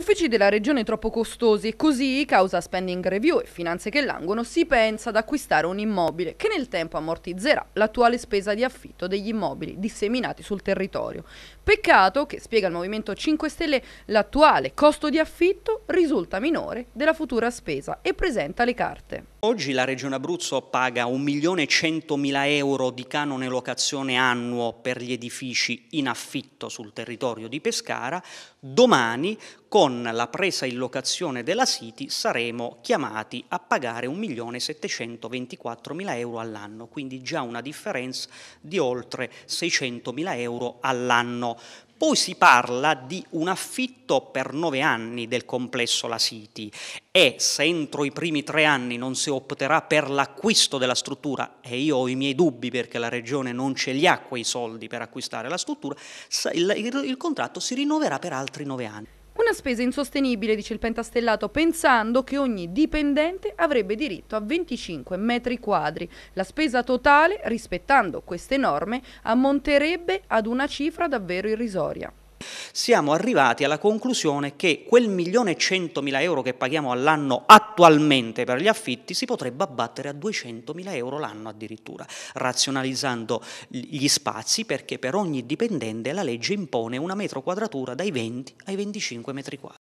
Uffici della regione troppo costosi, e così, causa spending review e finanze che languono, si pensa ad acquistare un immobile che nel tempo ammortizzerà l'attuale spesa di affitto degli immobili disseminati sul territorio. Peccato che, spiega il Movimento 5 Stelle, l'attuale costo di affitto risulta minore della futura spesa e presenta le carte. Oggi la Regione Abruzzo paga 1.100.000 euro di canone locazione annuo per gli edifici in affitto sul territorio di Pescara, domani con la presa in locazione della City saremo chiamati a pagare 1.724.000 euro all'anno, quindi già una differenza di oltre 600.000 euro all'anno. Poi si parla di un affitto per nove anni del complesso La City e se entro i primi tre anni non si opterà per l'acquisto della struttura, e io ho i miei dubbi perché la Regione non ce li ha quei soldi per acquistare la struttura, il, il, il contratto si rinnoverà per altri nove anni. Una spesa insostenibile, dice il pentastellato, pensando che ogni dipendente avrebbe diritto a 25 metri quadri. La spesa totale, rispettando queste norme, ammonterebbe ad una cifra davvero irrisoria siamo arrivati alla conclusione che quel milione e centomila euro che paghiamo all'anno attualmente per gli affitti si potrebbe abbattere a 200.000 euro l'anno addirittura, razionalizzando gli spazi perché per ogni dipendente la legge impone una metro quadratura dai 20 ai 25 metri quadri.